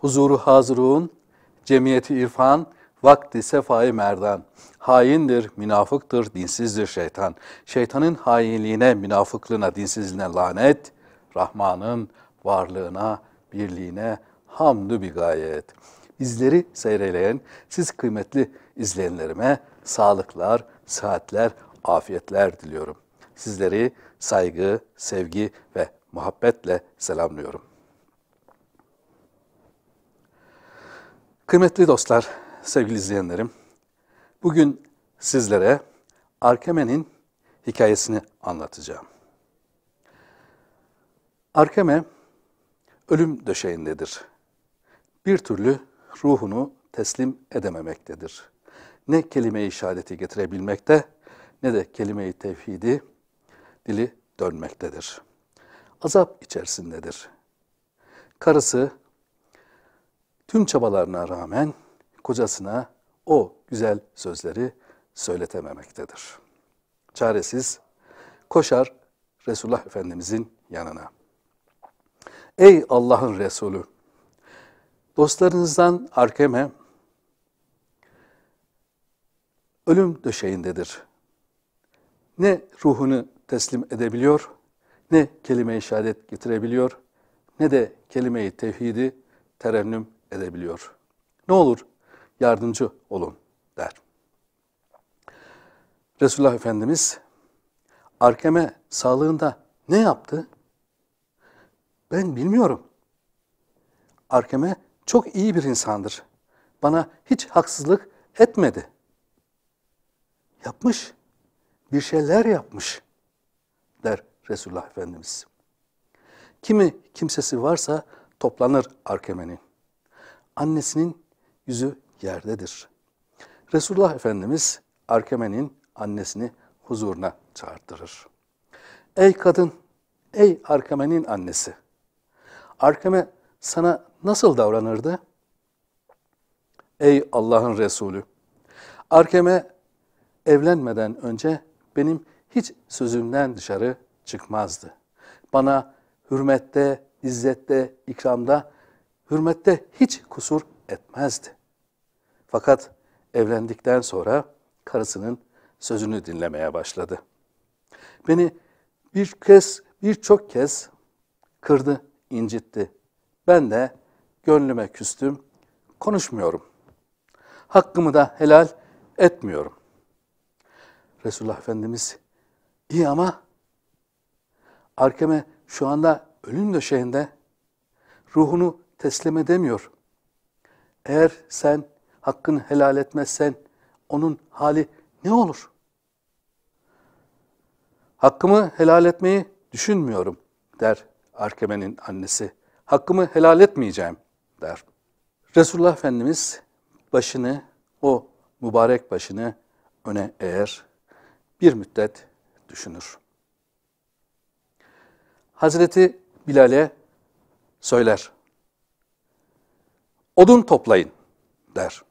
huzuru hazrun, cemiyeti irfan, vakti sefai merdan. Haindir, münafıktır, dinsizdir şeytan. Şeytanın hainliğine, münafıklığına, dinsizliğine lanet, Rahman'ın varlığına, birliğine hamdü bir gayet. Bizleri seyreleyen siz kıymetli izleyenlerime sağlıklar, saatler, afiyetler diliyorum. Sizleri saygı, sevgi ve muhabbetle selamlıyorum. Kıymetli dostlar, sevgili izleyenlerim, bugün sizlere Arkeme'nin hikayesini anlatacağım. Arkeme ölüm döşeğindedir. Bir türlü ruhunu teslim edememektedir. Ne kelime-i şehadeti getirebilmekte ne de kelime-i tevhidi dili dönmektedir. Azap içerisindedir. Karısı Tüm çabalarına rağmen kocasına o güzel sözleri söyletememektedir. Çaresiz koşar Resulullah Efendimizin yanına. Ey Allah'ın Resulü! Dostlarınızdan Arkeme ölüm döşeğindedir. Ne ruhunu teslim edebiliyor, ne kelime-i şehadet getirebiliyor, ne de kelime-i tevhidi terennüm edebiliyor. Ne olur yardımcı olun der. Resulullah Efendimiz Arkeme sağlığında ne yaptı? Ben bilmiyorum. Arkeme çok iyi bir insandır. Bana hiç haksızlık etmedi. Yapmış. Bir şeyler yapmış der Resulullah Efendimiz. Kimi kimsesi varsa toplanır Arkeme'nin annesinin yüzü yerdedir. Resulullah Efendimiz Arkeme'nin annesini huzuruna çağırtırır. Ey kadın, ey Arkeme'nin annesi. Arkeme sana nasıl davranırdı? Ey Allah'ın Resulü. Arkeme evlenmeden önce benim hiç sözümden dışarı çıkmazdı. Bana hürmette, izzette, ikramda hürmette hiç kusur etmezdi. Fakat evlendikten sonra karısının sözünü dinlemeye başladı. Beni bir kez, birçok kez kırdı, incitti. Ben de gönlüme küstüm, konuşmuyorum. Hakkımı da helal etmiyorum. Resulullah Efendimiz iyi ama arkeme şu anda ölüm döşeğinde ruhunu teslim edemiyor. Eğer sen hakkını helal etmezsen onun hali ne olur? Hakkımı helal etmeyi düşünmüyorum der Arkemen'in annesi. Hakkımı helal etmeyeceğim der. Resulullah Efendimiz başını, o mübarek başını öne eğer bir müddet düşünür. Hazreti Bilal'e söyler odun toplayın der.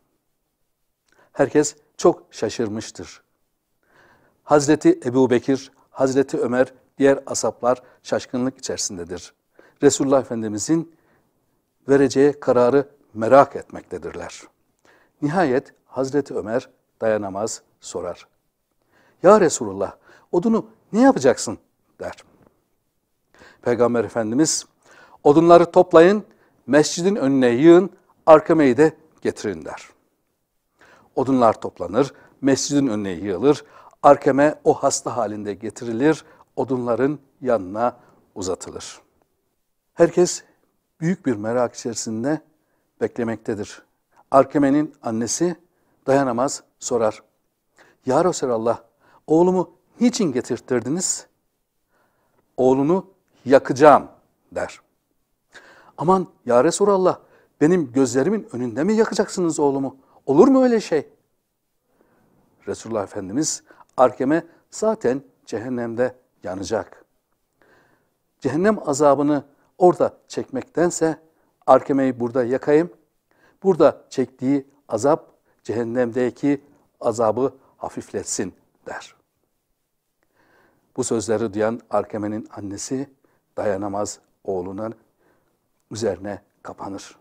Herkes çok şaşırmıştır. Hazreti Ebu Bekir, Hazreti Ömer, diğer asaplar şaşkınlık içerisindedir. Resulullah Efendimizin vereceği kararı merak etmektedirler. Nihayet Hazreti Ömer dayanamaz sorar. Ya Resulullah odunu ne yapacaksın der. Peygamber Efendimiz odunları toplayın, mescidin önüne yığın, arkameyi de getirin der. Odunlar toplanır, mescidin önüne yığılır, arkeme o hasta halinde getirilir, odunların yanına uzatılır. Herkes büyük bir merak içerisinde beklemektedir. Arkeme'nin annesi dayanamaz sorar. Ya Resulallah oğlumu niçin getirttirdiniz? Oğlunu yakacağım der. Aman ya Resulallah benim gözlerimin önünde mi yakacaksınız oğlumu? Olur mu öyle şey? Resulullah Efendimiz arkeme zaten cehennemde yanacak. Cehennem azabını orada çekmektense arkemeyi burada yakayım. Burada çektiği azap cehennemdeki azabı hafifletsin der. Bu sözleri duyan Arkeme'nin annesi dayanamaz oğlunun üzerine kapanır.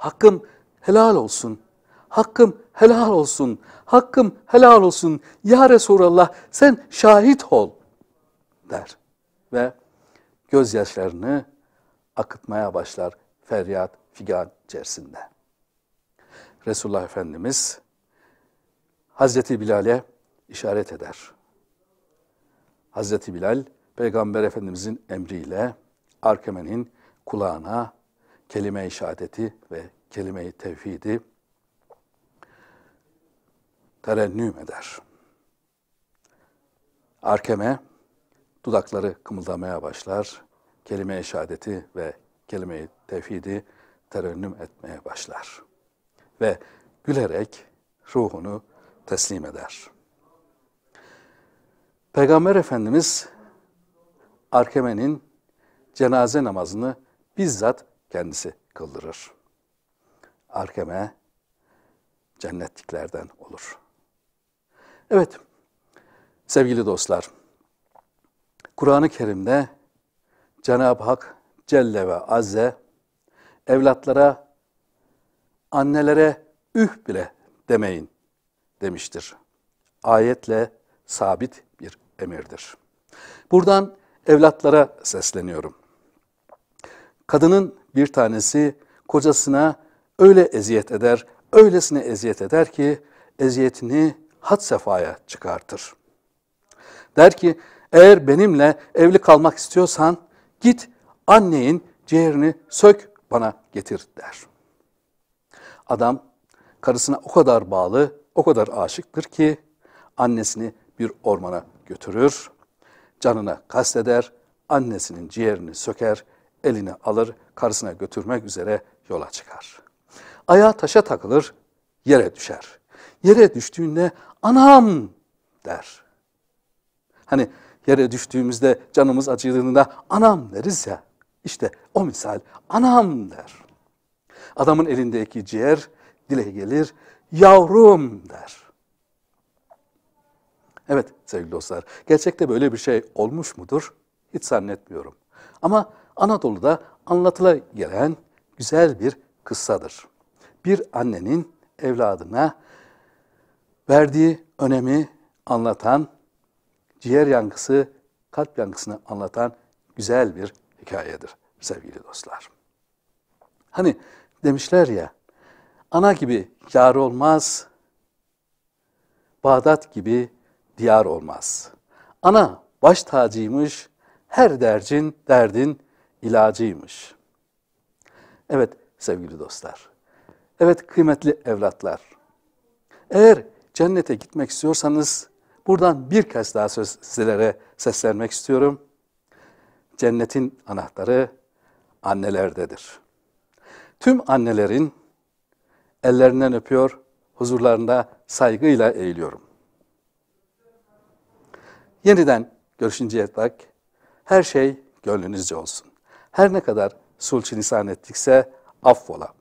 Hakkım helal olsun. Hakkım helal olsun. Hakkım helal olsun. Ya Resulallah sen şahit ol der. Ve gözyaşlarını akıtmaya başlar feryat figan içerisinde. Resulullah Efendimiz Hazreti Bilal'e işaret eder. Hazreti Bilal Peygamber Efendimizin emriyle Arkemen'in kulağına kelime-i şehadeti ve kelime-i tevhidi terennüm eder. Arkeme dudakları kımıldamaya başlar. Kelime-i şehadeti ve kelime-i tevhidi terennüm etmeye başlar. Ve gülerek ruhunu teslim eder. Peygamber Efendimiz Arkeme'nin cenaze namazını bizzat kendisi kıldırır. Arkeme cennetliklerden olur. Evet, sevgili dostlar, Kur'an-ı Kerim'de Cenab-ı Hak Celle ve Azze evlatlara, annelere üh bile demeyin demiştir. Ayetle sabit bir emirdir. Buradan evlatlara sesleniyorum. Kadının bir tanesi kocasına öyle eziyet eder, öylesine eziyet eder ki eziyetini hat sefaya çıkartır. Der ki eğer benimle evli kalmak istiyorsan git annenin ciğerini sök bana getir der. Adam karısına o kadar bağlı, o kadar aşıktır ki annesini bir ormana götürür, canına kasteder, annesinin ciğerini söker eline alır, karısına götürmek üzere yola çıkar. Ayağı taşa takılır, yere düşer. Yere düştüğünde anam der. Hani yere düştüğümüzde canımız acıdığında anam deriz ya. İşte o misal anam der. Adamın elindeki ciğer dile gelir yavrum der. Evet sevgili dostlar gerçekte böyle bir şey olmuş mudur? Hiç zannetmiyorum. Ama Anadolu'da anlatıla gelen güzel bir kıssadır. Bir annenin evladına verdiği önemi anlatan, ciğer yankısı, kalp yankısını anlatan güzel bir hikayedir sevgili dostlar. Hani demişler ya, ana gibi yar olmaz, Bağdat gibi diyar olmaz. Ana baş tacıymış, her dercin, derdin ilacıymış. Evet sevgili dostlar, evet kıymetli evlatlar, eğer cennete gitmek istiyorsanız buradan bir kez daha söz, sizlere seslenmek istiyorum. Cennetin anahtarı annelerdedir. Tüm annelerin ellerinden öpüyor, huzurlarında saygıyla eğiliyorum. Yeniden görüşünceye dek her şey gönlünüzce olsun. Her ne kadar sulçi nisan ettikse affola.